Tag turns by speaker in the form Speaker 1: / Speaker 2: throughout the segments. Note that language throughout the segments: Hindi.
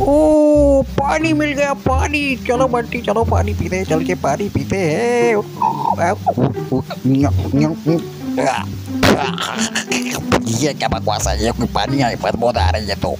Speaker 1: ओ पानी मिल गया पानी चलो बंटी चलो पानी पीते चल के पानी पीते है ये क्या बकवास है ये कोई पानी आई बहुत आ रही है तो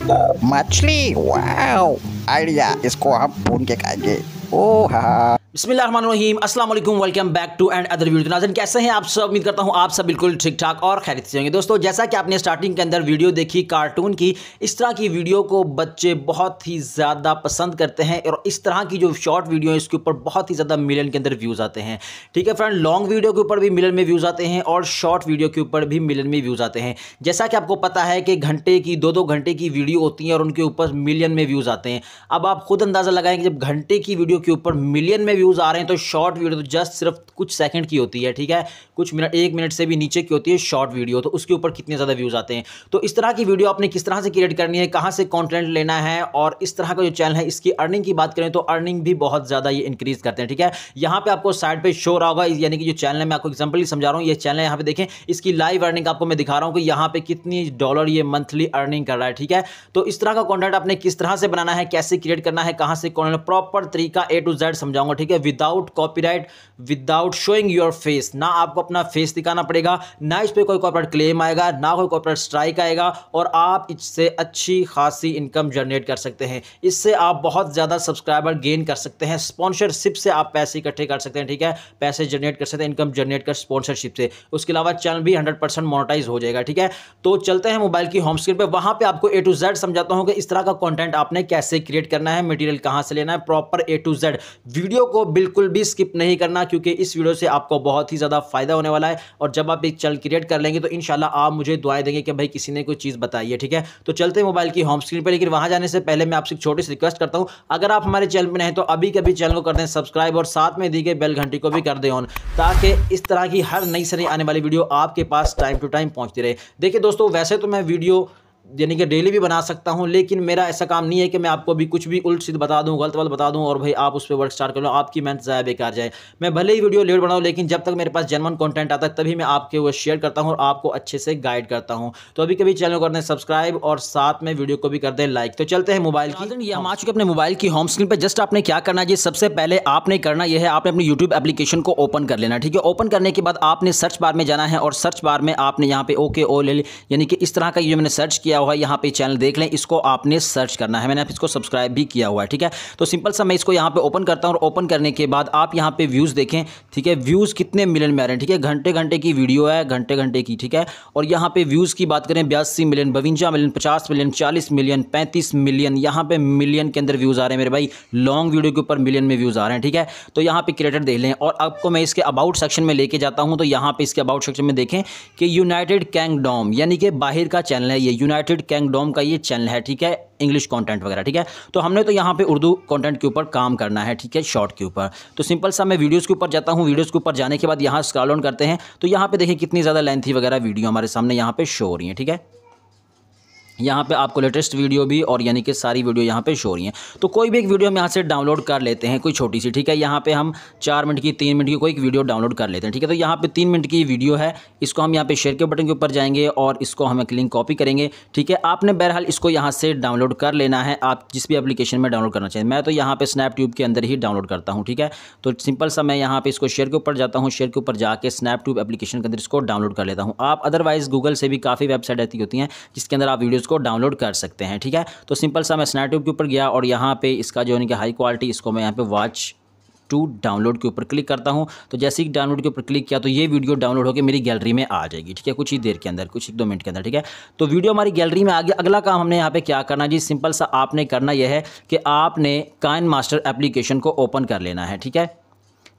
Speaker 1: मछली वाह आइडिया इसको हम भून के खाएंगे ओ हाँ बसमीम अस्सलाम वालेकुम welcome back to another video नाजन कैसे हैं आप सब उम्मीद करता हूं आप सब बिल्कुल ठीक ठाक और खैरियत से होंगे दोस्तों जैसा कि आपने स्टार्टिंग के अंदर वीडियो देखी कार्टून की इस तरह की वीडियो को बच्चे बहुत ही ज़्यादा पसंद करते हैं और इस तरह की जो शॉर्ट वीडियो है इसके ऊपर बहुत ही ज़्यादा मिलियन के अंदर व्यूज़ आते हैं ठीक है फ्रेंड लॉन्ग वीडियो के ऊपर भी मिलियन में व्यूज़ आते हैं और शॉर्ट वीडियो के ऊपर भी मिलियन में व्यूज़ आते हैं जैसा कि आपको पता है कि घंटे की दो दो घंटे की वीडियो होती हैं और उनके ऊपर मिलियन में व्यूज़ आते हैं अब आप खुद अंदाज़ा लगाएंगे कि जब घंटे की वीडियो के ऊपर मिलियन में व्यूज़ आ रहे हैं तो शॉर्ट वीडियो तो जस्ट सिर्फ कुछ सेकंड की होती है ठीक है कुछ मिनट एक मिनट से भी नीचे की होती है शॉर्ट वीडियो तो उसके ऊपर कितने ज़्यादा व्यूज़ आते हैं तो इस तरह की वीडियो आपने किस तरह से क्रिएट करनी है कहाँ से कॉन्टेंट लेना है और इस तरह का जो चैनल है इसकी अर्निंग की बात करें तो अर्निंग भी बहुत ज़्यादा ये इंक्रीज़ करते हैं ठीक है यहाँ पर आपको साइड पर शो रहा होगा यानी कि जो चैनल है मैं आपको एग्जाम्पल ही समझा रहा हूँ ये चैनल यहाँ पर देखें इसकी लाइव अर्निंग आपको मैं दिखा रहा हूँ कि यहाँ पर कितनी डॉलर ये मंथली अर्निंग कर रहा है ठीक है तो इस तरह का कॉन्टेंट आपने किस तरह से बनाना है कैसे क्रिएट करना है कहाँ से कॉन्टेंट प्रॉपर तरीका ए टू जेड समझाऊंगा ठीक है है without copyright without showing your face ना आपको अपना फेस दिखाना पड़ेगा ना इस पर कोई कॉपरेट क्लेम आएगा ना कोई कॉपरेट स्ट्राइक आएगा और आप इससे अच्छी खासी इनकम जनरेट कर सकते हैं इससे आप बहुत ज़्यादा सब्सक्राइबर गेन कर सकते हैं स्पॉन्सरशिप से आप पैसे इकट्ठे कर सकते हैं ठीक है पैसे जनरेट कर सकते हैं इनकम जनरेट कर स्पॉन्सरशिप से उसके अलावा चैनल भी हंड्रेड परसेंट मोनोटाइज हो जाएगा ठीक है तो चलते हैं मोबाइल की होम स्क्रीन पर वहाँ पर आपको ए टू जेड समझाता हूँ कि इस तरह का कॉन्टेंट आपने कैसे क्रिएट करना है मटीरियल कहाँ से लेना है proper A to Z video को बिल्कुल भी स्किप नहीं करना क्योंकि इस वीडियो से आपको बहुत ही ज़्यादा फ़ायदा होने वाला है और जब आप एक चल क्रिएट कर लेंगे तो इन आप मुझे दुआएं देंगे कि भाई किसी ने कोई चीज़ बताई है ठीक है तो चलते हैं मोबाइल की होम स्क्रीन पर लेकिन वहाँ जाने से पहले मैं आपसे एक छोटी सी रिक्वेस्ट करता हूँ अगर आप हमारे चैनल पर नहीं तो अभी कभी चैनल को कर दें सब्सक्राइब और साथ में दी गई बेल घंटी को भी कर दें ऑन ताकि इस तरह की हर नई सनी आने वाली वीडियो आपके पास टाइम टू टाइम पहुँचती रहे देखिए दोस्तों वैसे तो मैं वीडियो यानी कि डेली भी बना सकता हूँ लेकिन मेरा ऐसा काम नहीं है कि मैं आपको अभी कुछ भी उल्ट सीध बता दूँ गलत वाल बता दूँ और भाई आप उस पर वर्क स्टार्ट कर लो आपकी मेहनत ज़्यादा बेकार जाए मैं भले ही वीडियो लेट बनाऊँ लेकिन जब तक मेरे पास जेनवन कॉन्टेंट आता है तभी मैं आपके वो शेयर करता हूँ और आपको अच्छे से गाइड करता हूँ तो अभी कभी चैनल कर दें सब्सक्राइब और साथ में वीडियो को भी कर दें लाइक तो चलते हैं मोबाइल की ये हम आ चुके अपने मोबाइल की होम स्क्रीन पर जस्ट आपने क्या करना है जी सबसे पहले आपने करना यह है आपने अपनी यूट्यूब एप्लीकेशन को ओपन कर लेना ठीक है ओपन करने के बाद आपने सर्च बार में जाना है और सर्च बार में आपने यहाँ पे ओके ओ ले यानी कि इस तरह का ये मैंने सर्च किया किया हुआ है यहाँ पे चैनल देख लें इसको आपने सर्च करना है मैंने इसको सब्सक्राइब भी किया हुआ है ठीक है तो सिंपल सा मैं इसको यहाँ पे ओपन करता हूँ और ओपन करने के बाद आप यहाँ पे व्यूज़ देखें ठीक है व्यूज़ कितने मिलियन में आ रहे हैं ठीक है घंटे घंटे की वीडियो है घंटे घंटे की ठीक है और यहाँ पर व्यूज़ की बात करें बयासी मिलियन बवंजा मिलियन पचास मिलियन चालीस मिलियन पैंतीस मिलियन यहाँ पर मिलियन के अंदर व्यूज़ आ रहे हैं मेरे भाई लॉन्ग वीडियो के ऊपर मिलियन में व्यूज़ आ रहे हैं ठीक है तो यहाँ पर क्रिएटर देख लें और आपको मैं इसके अबाउट सेक्शन में लेके जाता हूँ तो यहाँ पर इसके अबाउट सेक्शन में देखें कि यूनाइटेड कैंगडॉम यानी कि बाहर का चैनल है ये यूनाइटेड यूनाइटेड कैंगडोम का ये चैनल है ठीक है इंग्लिश कंटेंट वगैरह ठीक है तो हमने तो यहाँ पे उर्दू कंटेंट के ऊपर काम करना है ठीक है शॉर्ट के ऊपर तो सिंपल सा मैं वीडियोस के ऊपर जाता हूँ वीडियोस के ऊपर जाने के बाद यहाँ स्क्रॉल ऑन करते हैं तो यहाँ पे देखिए कितनी ज़्यादा लेंथी वगैरह वीडियो हमारे सामने यहाँ पे शो हो रही है ठीक है यहाँ पे आपको लेटेस्ट वीडियो भी और यानी कि सारी वीडियो यहाँ पे शो रही हैं तो कोई भी एक वीडियो हम यहाँ से डाउनलोड कर लेते हैं कोई छोटी सी ठीक है यहाँ पे हम चार मिनट की तीन मिनट की कोई एक वीडियो डाउनलोड कर लेते हैं ठीक है तो यहाँ पे तीन मिनट की वीडियो है इसको हम यहाँ पे शेयर के बटन के ऊपर जाएंगे और इसको हम एक लिंक कॉपी करेंगे ठीक है आपने बहरहाल इसको यहाँ से डाउनलोड कर लेना है आप जिस भी एप्लीकेशन में डाउनलोड करना चाहिए मैं तो यहाँ पर स्नैपट्यूब के अंदर ही डाउनलोड करता हूँ ठीक है तो सिंपल सा मैं यहाँ पर इसको शेयर के ऊपर जाता हूँ शेयर के ऊपर जाकर स्नैपट्यूब एप्लीकेशन के अंदर इसको डाउनलोड कर लेता हूँ आप अदरवाइज़ गूगल से भी काफ़ी वेबसाइट ऐसी होती हैं जिसके अंदर आप वीडियो इसको डाउनलोड कर सकते हैं ठीक है तो सिंपल सा मैं स्नैपट्यूब के ऊपर गया और यहाँ पे इसका जो है कि हाई क्वालिटी इसको मैं यहाँ पे वॉच टू डाउनलोड के ऊपर क्लिक करता हूँ तो जैसे ही डाउनलोड के ऊपर क्लिक किया तो ये वीडियो डाउनलोड होकर मेरी गैलरी में आ जाएगी ठीक है कुछ ही देर के अंदर कुछ एक दो मिनट के अंदर ठीक है तो वीडियो हमारी गैलरी में आ गया अगला काम हमने यहाँ पे क्या करना जी सिंपल सा आपने करना यह है कि आपने काइन मास्टर एप्लीकेशन को ओपन कर लेना है ठीक है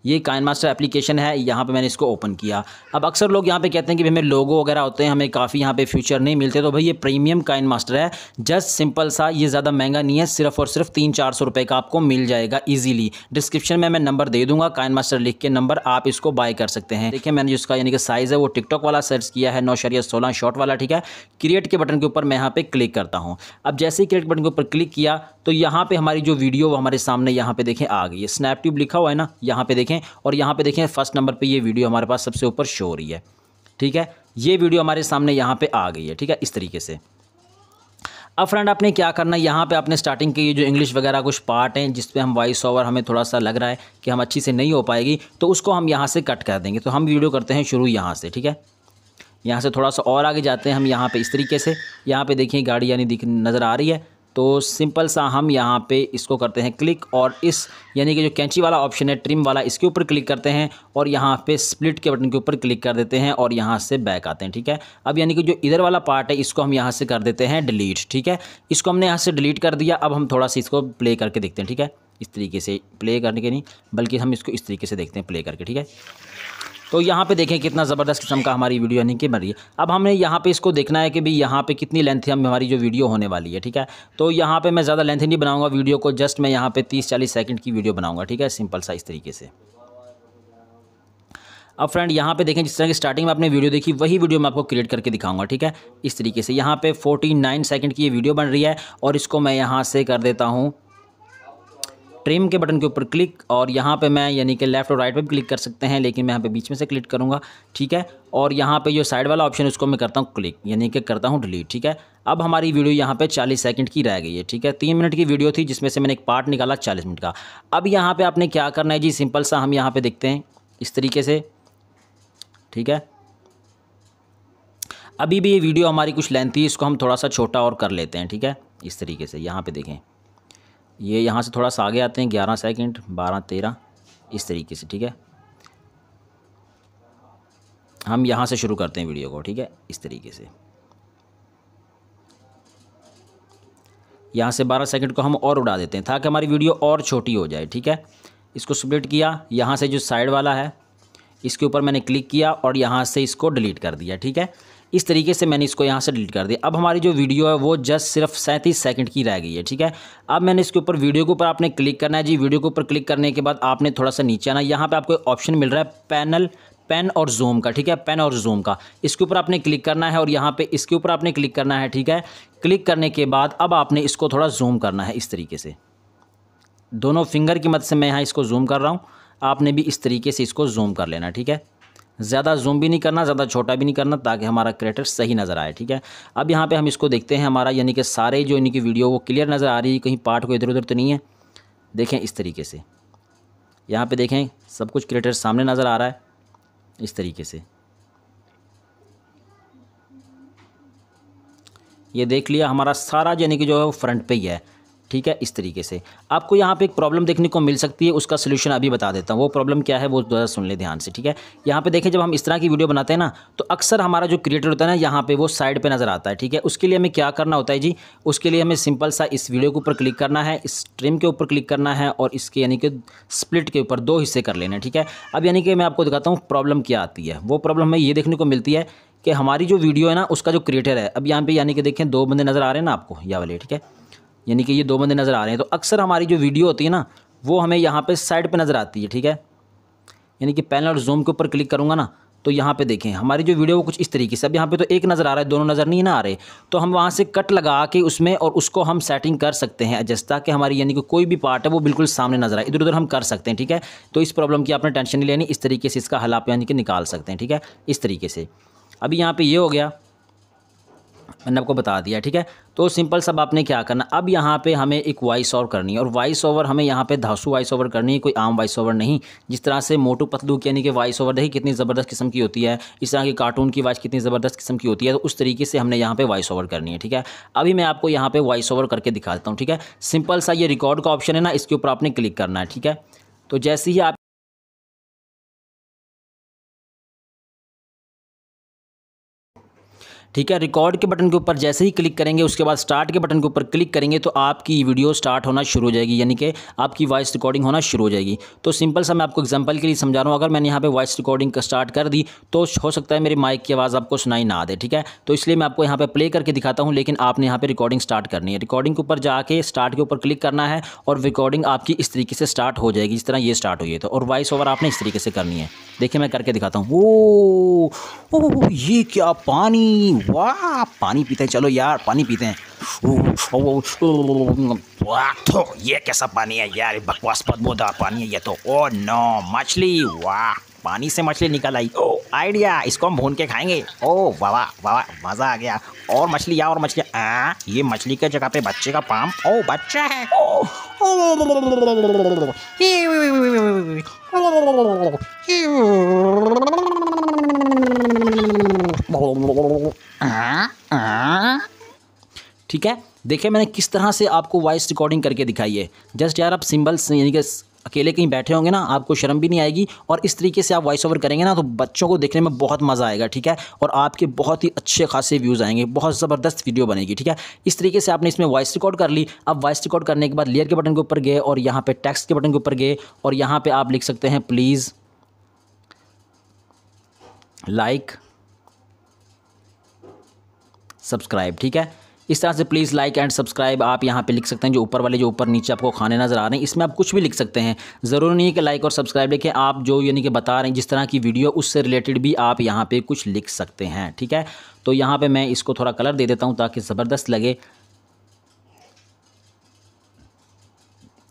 Speaker 1: ये काइन मास्टर एप्लीकेशन है यहाँ पे मैंने इसको ओपन किया अब अक्सर लोग यहाँ पे कहते हैं कि भाई हमें लोगो वगैरह होते हैं हमें काफ़ी यहाँ पे फ्यूचर नहीं मिलते तो भाई ये प्रीमियम काइन मास्टर है जस्ट सिंपल सा ये ज़्यादा महंगा नहीं है सिर्फ और सिर्फ तीन चार सौ रुपये का आपको मिल जाएगा ईजिली डिस्क्रिप्शन में मैं नंबर दे दूँगा काइन मास्टर लिख के नंबर आप इसको बाय कर सकते हैं देखिए मैंने जिसका यानी कि साइज़ है वो टिकटॉक वाला सर्च किया है नौ शरिया सोलह शॉर्ट वाला ठीक है क्रिएट के बटन के ऊपर मैं यहाँ पर क्लिक करता हूँ अब जैसे ही क्रिएट बटन के ऊपर क्लिक किया तो यहाँ पर हमारी जो वीडियो वो हमारे सामने यहाँ पर देखें आ गई है स्नैपट्यूब लिखा हुआ है ना यहाँ पर देखें देखें और यहाँ पे देखें फर्स्ट नंबर पे ये वीडियो हमारे पास सबसे ऊपर शो हो रही है ठीक है ये वीडियो हमारे सामने यहाँ पे आ गई है ठीक है इस तरीके से अब फ्रेंड आपने क्या करना है यहाँ पे आपने स्टार्टिंग के ये जो इंग्लिश वगैरह कुछ पार्ट हैं जिसपे हम वॉइस ओवर हमें थोड़ा सा लग रहा है कि हम अच्छी से नहीं हो पाएगी तो उसको हम यहाँ से कट कर देंगे तो हम वीडियो करते हैं शुरू यहाँ से ठीक है यहाँ से थोड़ा सा और आगे जाते हैं हम यहाँ पे इस तरीके से यहाँ पे देखिए गाड़ी यानी दिख नज़र आ रही है तो सिंपल सा हम यहाँ पे इसको करते हैं क्लिक और इस यानी कि जो कैंची वाला ऑप्शन है ट्रिम वाला इसके ऊपर क्लिक करते हैं और यहाँ पे स्प्लिट के बटन के ऊपर क्लिक कर देते हैं और यहाँ से बैक आते हैं ठीक है अब यानी कि जो इधर वाला पार्ट है इसको हम यहाँ से कर देते हैं डिलीट ठीक है इसको हमने यहाँ से डिलीट कर दिया अब हम थोड़ा सा इसको प्ले करके देखते हैं ठीक है इस तरीके से प्ले करने के नहीं बल्कि हम इसको इस तरीके से देखते हैं प्ले करके ठीक है तो यहाँ पे देखें कितना ज़बरदस्त किस्म का हमारी वीडियो यानी कि बन रही है अब हमें यहाँ पे इसको देखना है कि भाई यहाँ पे कितनी लेंथ हम हमारी जो वीडियो होने वाली है ठीक है तो यहाँ पे मैं ज़्यादा लेंथ नहीं बनाऊँगा वीडियो को जस्ट मैं यहाँ पे तीस चालीस सेकेंड की वीडियो बनाऊँगा ठीक है सिंपल सा इस तरीके से अब फ्रेंड यहाँ पे देखें जिस तरह की स्टार्टिंग में आपने वीडियो देखी वही वीडियो मैं आपको क्रिएट करके दिखाऊंगा ठीक है इस तरीके से यहाँ पे 49 सेकंड की ये वीडियो बन रही है और इसको मैं यहाँ से कर देता हूँ ट्रिम के बटन के ऊपर क्लिक और यहाँ पे मैं यानी कि लेफ्ट और राइट पे भी क्लिक कर सकते हैं लेकिन मैं यहाँ पे बीच में से क्लिक करूँगा ठीक है और यहाँ पे जो साइड वाला ऑप्शन है उसको मैं करता हूँ क्लिक यानी कि करता हूँ डिलीट ठीक है अब हमारी वीडियो यहाँ पे 40 सेकंड की रह गई है ठीक है तीन मिनट की वीडियो थी जिसमें से मैंने एक पार्ट निकाला चालीस मिनट का अब यहाँ पर आपने क्या करना है जी सिंपल सा हम यहाँ पर देखते हैं इस तरीके से ठीक है अभी भी ये वीडियो हमारी कुछ लेंथ थी इसको हम थोड़ा सा छोटा और कर लेते हैं ठीक है इस तरीके से यहाँ पर देखें ये यहाँ से थोड़ा सा आगे आते हैं ग्यारह सेकेंड बारह तेरह इस तरीके से ठीक है हम यहाँ से शुरू करते हैं वीडियो को ठीक है इस तरीके से यहाँ से 12 सेकंड को हम और उड़ा देते हैं ताकि हमारी वीडियो और छोटी हो जाए ठीक है इसको स्प्लिट किया यहाँ से जो साइड वाला है इसके ऊपर मैंने क्लिक किया और यहाँ से इसको डिलीट कर दिया ठीक है इस तरीके से मैंने इसको यहाँ से डिलीट कर दिया अब हमारी जो वीडियो है वो जस्ट सिर्फ सैंतीस सेकंड की रह गई है ठीक है अब मैंने इसके ऊपर वीडियो के ऊपर आपने क्लिक करना है जी वीडियो के ऊपर क्लिक करने के बाद आपने थोड़ा सा नीचे आना यहाँ पर आपको ऑप्शन मिल रहा है पैनल पेन और जूम का ठीक है पेन और जूम का इसके ऊपर आपने क्लिक करना है और यहाँ पे इसके ऊपर आपने क्लिक करना है ठीक है क्लिक करने के बाद अब आपने इसको थोड़ा जूम करना है इस तरीके से दोनों फिंगर की मदद से मैं यहाँ इसको जूम कर रहा हूँ आपने भी इस तरीके से इसको जूम कर लेना ठीक है ज़्यादा जूम भी नहीं करना ज़्यादा छोटा भी नहीं करना ताकि हमारा क्रिएटर सही नज़र आए ठीक है अब यहाँ पे हम इसको देखते हैं हमारा यानी कि सारे जो यानी कि वीडियो वो क्लियर नज़र आ रही है कहीं पार्ट को इधर उधर तो नहीं है देखें इस तरीके से यहाँ पे देखें सब कुछ क्रिएटर सामने नज़र आ रहा है इस तरीके से ये देख लिया हमारा सारा यानी कि जो है वो फ्रंट पे ही है ठीक है इस तरीके से आपको यहाँ पे एक प्रॉब्लम देखने को मिल सकती है उसका सोल्यूशन अभी बता देता हूँ वो प्रॉब्लम क्या है वो ज़रा सुन ले ध्यान से ठीक है यहाँ पे देखें जब हम इस तरह की वीडियो बनाते हैं ना तो अक्सर हमारा जो क्रिएटर होता है ना यहाँ पे वो साइड पे नज़र आता है ठीक है उसके लिए हमें क्या करना होता है जी उसके लिए हमें सिंपल सा इस वीडियो के ऊपर क्लिक करना है इस ट्रिम के ऊपर क्लिक करना है और इसके यानी कि स्प्लिट के ऊपर दो हिस्से कर लेने ठीक है अब यानी कि मैं आपको दिखाता हूँ प्रॉब्लम क्या आती है वो प्रॉब्लम हमें ये देखने को मिलती है कि हमारी जो वीडियो है ना उसका जो क्रिएटर है अब यहाँ पे यानी कि देखें दो बंदे नज़र आ रहे हैं ना आपको या वाले ठीक है यानी कि ये दो बंदे नज़र आ रहे हैं तो अक्सर हमारी जो वीडियो होती है ना वो हमें यहाँ पे साइड पे नज़र आती है ठीक है यानी कि पैनल और जूम के ऊपर क्लिक करूँगा ना तो यहाँ पे देखें हमारी जो वीडियो वो कुछ इस तरीके से अब यहाँ पे तो एक नज़र आ रहा है दोनों नज़र नहीं ना आ रहे तो हम वहाँ से कट लगा के उसमें और उसको हम सेटिंग कर सकते हैं एडजस्ट ताकि हमारी यानी कि कोई भी पार्ट है वो बिल्कुल सामने नज़र आए इधर उधर हम कर सकते हैं ठीक है तो इस प्रॉब्लम की आपने टेंशन नहीं लेनी इस तरीके से इसका हल आप यानी कि निकाल सकते हैं ठीक है इस तरीके से अभी यहाँ पर ये हो गया मैंने आपको बता दिया ठीक है तो सिंपल सब आपने क्या करना अब यहाँ पे हमें एक वॉइस ओवर करनी है और वॉइस ओवर हमें यहाँ पे धासु वॉइस ओवर करनी है कोई आम वॉइस ओवर नहीं जिस तरह से मोटू पतलू की यानी कि वॉइस ओवर देखिए कितनी ज़बरदस्त किस्म की होती है इस तरह की कार्टून की वॉइस कितनी ज़बरदस्त किस्म की होती है तो उस तरीके से हमने यहाँ पर वॉइस ओवर करनी है ठीक है अभी मैं आपको यहाँ पर वॉइस ओवर करके दिखाता हूँ ठीक है सिंपल सा ये रिकॉर्ड का ऑप्शन है ना इसके ऊपर आपने क्लिक करना है ठीक है तो जैसे ही आप ठीक है रिकॉर्ड के बटन के ऊपर जैसे ही क्लिक करेंगे उसके बाद स्टार्ट के बटन के ऊपर क्लिक करेंगे तो आपकी वीडियो स्टार्ट होना शुरू हो जाएगी यानी कि आपकी वॉइस रिकॉर्डिंग होना शुरू हो जाएगी तो सिंपल सा मैं आपको एग्जाम्पल के लिए समझा रहा हूँ अगर मैंने यहाँ पर वॉइस रिकॉर्डिंग स्टार्ट कर दी तो हो सकता है मेरी माइक की आवाज़ आपको सुनाई ना दे ठीक है तो इसलिए मैं आपको यहाँ पर प्ले करके दिखाता हूँ लेकिन आपने यहाँ पर रिकॉर्डिंग स्टार्ट करनी है रिकॉर्डिंग के ऊपर जाके स्टार्ट के ऊपर क्लिक करना है और रिकॉर्डिंग आपकी इस तरीके से स्टार्ट हो जाएगी जिस तरह ये स्टार्ट हुई है तो और वॉइस ओवर आपने इस तरीके से करनी है देखिए मैं करके दिखाता हूँ ओ, ओ, ओ ये क्या पानी वाह पानी पीते हैं चलो यार पानी पीते हैं तो ये कैसा पानी है यार बकवास बदबूदार पानी है ये तो ओ नो मछली वाह पानी से मछली निकल आई ओ आइडिया इसको हम भून के खाएंगे ओ वाह वाह मज़ा आ गया और मछली या और मछली आ, ये मछली के जगह पे बच्चे का पाम ओ बच्चा है ओ, ओ, ठीक है देखिए मैंने किस तरह से आपको वॉइस रिकॉर्डिंग करके दिखाई है जस्ट यार आप सिंबल्स यानी कि अकेले कहीं बैठे होंगे ना आपको शर्म भी नहीं आएगी और इस तरीके से आप वॉइस ओवर करेंगे ना तो बच्चों को देखने में बहुत मज़ा आएगा ठीक है और आपके बहुत ही अच्छे खासे व्यूज़ आएंगे बहुत ज़बरदस्त वीडियो बनेगी ठीक है इस तरीके से आपने इसमें वॉइस रिकॉर्ड कर ली अब वॉइस रिकॉर्ड करने के बाद लेयर के बटन के ऊपर गए और यहाँ पर टैक्स के बटन के ऊपर गए और यहाँ पर आप लिख सकते हैं प्लीज़ लाइक like, सब्सक्राइब ठीक है इस तरह से प्लीज़ लाइक एंड सब्सक्राइब आप यहाँ पे लिख सकते हैं जो ऊपर वाले जो ऊपर नीचे आपको खाने नज़र आ रहे हैं इसमें आप कुछ भी लिख सकते हैं ज़रूरी नहीं है कि लाइक और सब्सक्राइब लिखें आप जो यानी कि बता रहे हैं जिस तरह की वीडियो उससे रिलेटेड भी आप यहाँ पे कुछ लिख सकते हैं ठीक है तो यहाँ पर मैं इसको थोड़ा कलर दे देता हूँ ताकि ज़बरदस्त लगे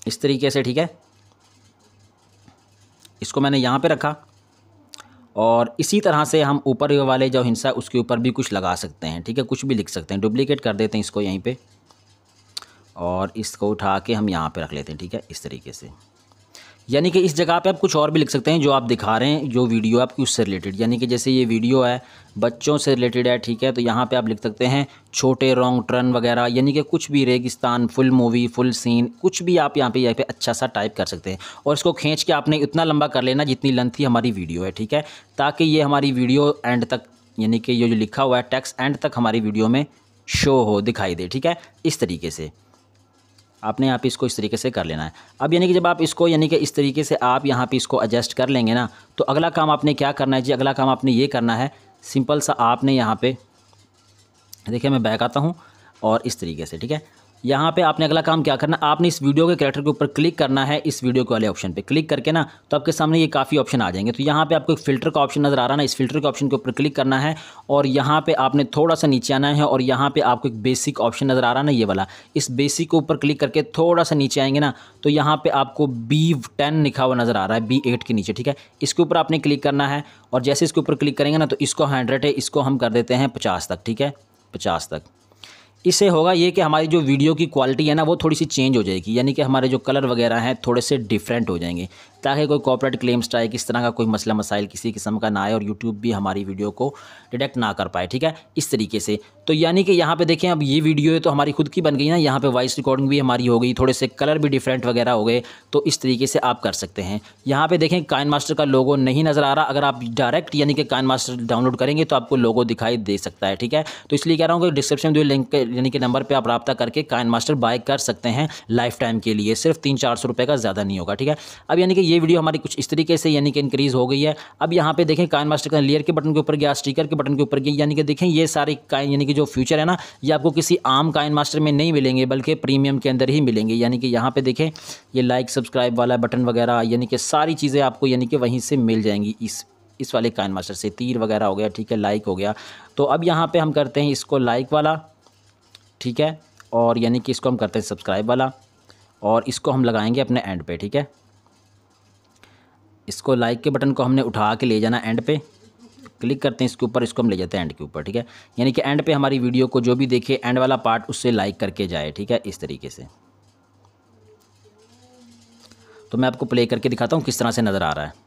Speaker 1: इस तरीके से ठीक है इसको मैंने यहाँ पर रखा और इसी तरह से हम ऊपर वाले जो हिंसा उसके ऊपर भी कुछ लगा सकते हैं ठीक है कुछ भी लिख सकते हैं डुप्लीकेट कर देते हैं इसको यहीं पर और इसको उठा के हम यहाँ पर रख लेते हैं ठीक है इस तरीके से यानी कि इस जगह पे आप कुछ और भी लिख सकते हैं जो आप दिखा रहे हैं जो वीडियो आपकी उससे रिलेटेड यानी कि जैसे ये वीडियो है बच्चों से रिलेटेड है ठीक है तो यहाँ पे आप लिख सकते हैं छोटे रॉन्ग टर्न वगैरह यानी कि कुछ भी रेगिस्तान फुल मूवी फुल सीन कुछ भी आप यहाँ पे यहाँ पे अच्छा सा टाइप कर सकते हैं और इसको खींच के आपने इतना लंबा कर लेना जितनी लेंथ ही हमारी वीडियो है ठीक है ताकि ये हमारी वीडियो एंड तक यानी कि ये जो लिखा हुआ है टैक्स एंड तक हमारी वीडियो में शो हो दिखाई दे ठीक है इस तरीके से आपने यहाँ पे इसको इस तरीके से कर लेना है अब यानी कि जब आप इसको यानी कि इस तरीके से आप यहाँ पे इसको एडजस्ट कर लेंगे ना तो अगला काम आपने क्या करना है जी अगला काम आपने ये करना है सिंपल सा आपने यहाँ पे देखिए मैं बैक आता हूँ और इस तरीके से ठीक है यहाँ पे आपने अगला काम क्या करना आपने इस वीडियो के कैरेक्टर के ऊपर क्लिक करना है इस वीडियो के वाले ऑप्शन पे क्लिक करके ना तो आपके सामने ये काफ़ी ऑप्शन आ जाएंगे तो यहाँ पे आपको एक फिल्टर का ऑप्शन नज़र आ रहा है ना इस फिल्टर के ऑप्शन के ऊपर क्लिक करना है और यहाँ पे आपने थोड़ा सा नीचे आना है और यहाँ पे आपको एक बेसिक ऑप्शन नज़र आ रहा ना ये वाला इस बेसिक के ऊपर क्लिक करके थोड़ा सा नीचे आएंगे ना तो यहाँ पर आपको बी टेन लिखा हुआ नज़र आ रहा है बी एट के नीचे ठीक है इसके ऊपर आपने क्लिक करना है और जैसे इसके ऊपर क्लिक करेंगे ना तो इसको हंड्रेड है इसको हम कर देते हैं पचास तक ठीक है पचास तक इससे होगा ये कि हमारी जो वीडियो की क्वालिटी है ना वो थोड़ी सी चेंज हो जाएगी यानी कि हमारे जो कलर वगैरह हैं थोड़े से डिफरेंट हो जाएंगे ताकि कोई कॉपरेट क्लेम स्ट्राइक इस तरह का कोई मसला मसाइल किसी किस्म का ना आए और यूट्यूब भी हमारी वीडियो को डिटेक्ट ना कर पाए ठीक है इस तरीके से तो यानी कि यहाँ पे देखें अब ये वीडियो है तो हमारी खुद की बन गई ना यहाँ पे वॉइस रिकॉर्डिंग भी हमारी हो गई थोड़े से कलर भी डिफरेंट वगैरह हो गए तो इस तरीके से आप कर सकते हैं यहाँ पे देखें काइन मास्टर का लोगो नहीं नज़र आ रहा अगर आप डायरेक्ट यानी कि काइन मास्टर डाउनलोड करेंगे तो आपको लोगो दिखाई दे सकता है ठीक है तो इसलिए कह रहा हूँ कि डिस्क्रिप्शन में लिंक यानी कि नंबर पर आप रब्ता करके काइन मास्टर बाय कर सकते हैं लाइफ टाइम के लिए सिर्फ तीन चार सौ रुपये का ज़्यादा नहीं होगा ठीक है अब यानी कि ये वीडियो हमारी कुछ इस तरीके से यानी कि इंक्रीज़ हो गई है अब यहाँ पे देखें काइन मास्टर का लेयर के बटन के ऊपर गया स्टीकर के बटन के ऊपर गया यानी कि देखें ये सारे काइन यानी कि जो फ्यूचर है ना ये आपको किसी आम काइन मास्टर में नहीं मिलेंगे बल्कि प्रीमियम के अंदर ही मिलेंगे यानी कि यहाँ पर देखें ये लाइक सब्सक्राइब वाला बटन वगैरह यानी कि सारी चीज़ें आपको यानी कि वहीं से मिल जाएंगी इस इस वाले काइन मास्टर से तीर वगैरह हो गया ठीक है लाइक हो गया तो अब यहाँ पर हम करते हैं इसको लाइक वाला ठीक है और यानी कि इसको हम करते हैं सब्सक्राइब वाला और इसको हम लगाएंगे अपने एंड पे ठीक है इसको लाइक के बटन को हमने उठा के ले जाना एंड पे क्लिक करते हैं इसके ऊपर इसको हम ले जाते हैं एंड के ऊपर ठीक है यानी कि एंड पे हमारी वीडियो को जो भी देखे एंड वाला पार्ट उससे लाइक करके जाए ठीक है इस तरीके से तो मैं आपको प्ले करके दिखाता हूँ किस तरह से नज़र आ रहा है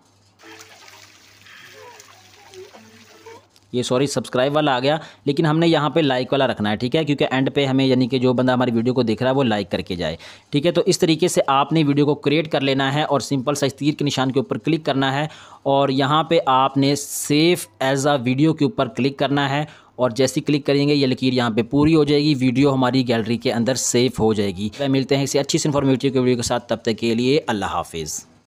Speaker 1: ये सॉरी सब्सक्राइब वाला आ गया लेकिन हमने यहाँ पे लाइक वाला रखना है ठीक है क्योंकि एंड पे हमें यानी कि जो बंदा हमारी वीडियो को देख रहा है वो लाइक करके जाए ठीक है तो इस तरीके से आपने वीडियो को क्रिएट कर लेना है और सिंपल सा तीर के निशान के ऊपर क्लिक करना है और यहाँ पर आपने सेफ एज अ वीडियो के ऊपर क्लिक करना है और जैसी क्लिक करेंगे ये लकीर यहाँ पर पूरी हो जाएगी वीडियो हमारी गैलरी के अंदर सेफ हो जाएगी मिलते हैं इसे अच्छी सी इन्फॉर्मेटिव के वीडियो के साथ तब तक के लिए अल्लाह हाफिज़